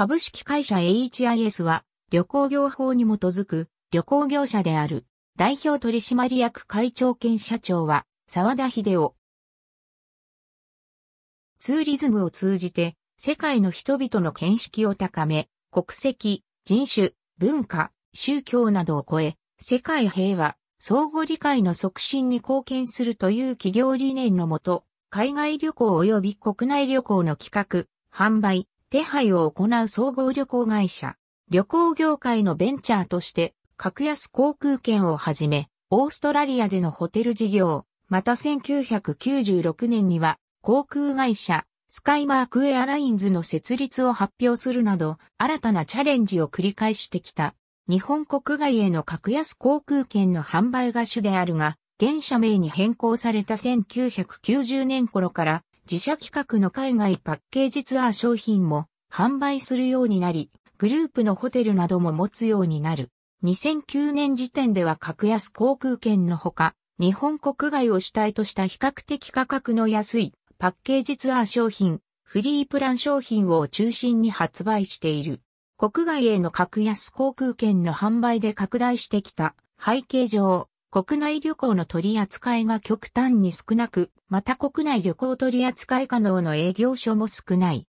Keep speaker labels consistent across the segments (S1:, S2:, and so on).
S1: 株式会社 HIS は、旅行業法に基づく旅行業者である。代表取締役会長兼社長は、沢田秀夫。ツーリズムを通じて、世界の人々の見識を高め、国籍、人種、文化、宗教などを超え、世界平和、相互理解の促進に貢献するという企業理念のもと、海外旅行及び国内旅行の企画、販売、手配を行う総合旅行会社、旅行業界のベンチャーとして、格安航空券をはじめ、オーストラリアでのホテル事業、また1996年には、航空会社、スカイマークエアラインズの設立を発表するなど、新たなチャレンジを繰り返してきた。日本国外への格安航空券の販売が主であるが、現社名に変更された1990年頃から自社企画の海外パッケージツアー商品も販売するようになり、グループのホテルなども持つようになる。2009年時点では格安航空券のほか、日本国外を主体とした比較的価格の安いパッケージツアー商品、フリープラン商品を中心に発売している。国外への格安航空券の販売で拡大してきた背景上、国内旅行の取り扱いが極端に少なく、また国内旅行取り扱い可能の営業所も少ない。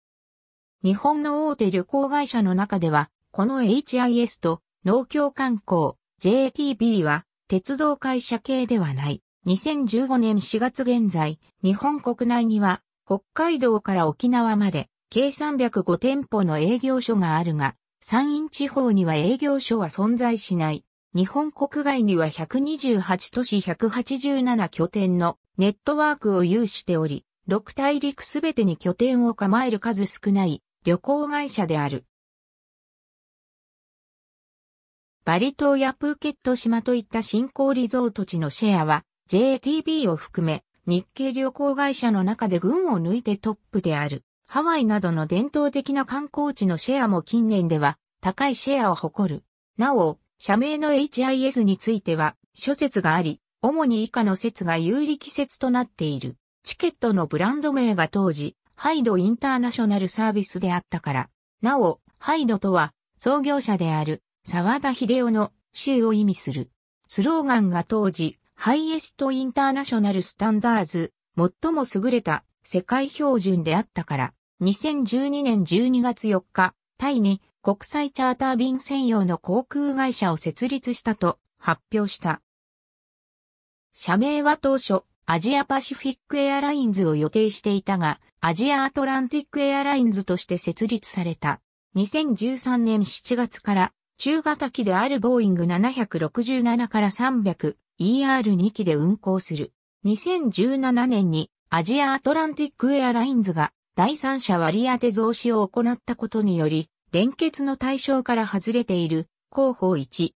S1: 日本の大手旅行会社の中では、この HIS と農協観光 JTB は鉄道会社系ではない。2015年4月現在、日本国内には北海道から沖縄まで計305店舗の営業所があるが、山陰地方には営業所は存在しない。日本国外には128都市187拠点のネットワークを有しており、6大陸すべてに拠点を構える数少ない旅行会社である。バリ島やプーケット島といった新興リゾート地のシェアは JTB を含め日系旅行会社の中で群を抜いてトップである。ハワイなどの伝統的な観光地のシェアも近年では高いシェアを誇る。なお、社名の HIS については諸説があり、主に以下の説が有力説となっている。チケットのブランド名が当時、ハイドインターナショナルサービスであったから。なお、ハイドとは創業者である沢田秀夫の州を意味する。スローガンが当時、ハイエストインターナショナルスタンダーズ、最も優れた世界標準であったから、2012年12月4日、タイに国際チャーター便専用の航空会社を設立したと発表した。社名は当初、アジアパシフィックエアラインズを予定していたが、アジアアトランティックエアラインズとして設立された。2013年7月から中型機であるボーイング767から 300ER2 機で運航する。2017年にアジアアトランティックエアラインズが第三者割当増資を行ったことにより、連結の対象から外れている広報1。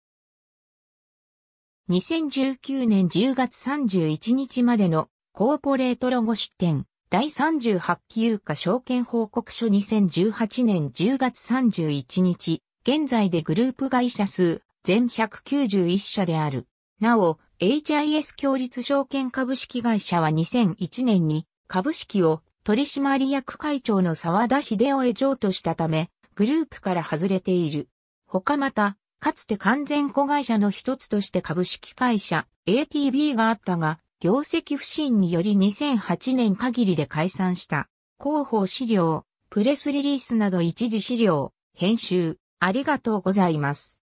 S1: 2019年10月31日までのコーポレートロゴ出展第38期有価証券報告書2018年10月31日、現在でグループ会社数全191社である。なお、HIS 協立証券株式会社は2001年に株式を取締役会長の沢田秀夫へ譲渡したため、グループから外れている。他また、かつて完全子会社の一つとして株式会社 ATB があったが、業績不振により2008年限りで解散した。広報資料、プレスリリースなど一時資料、編集、ありがとうございます。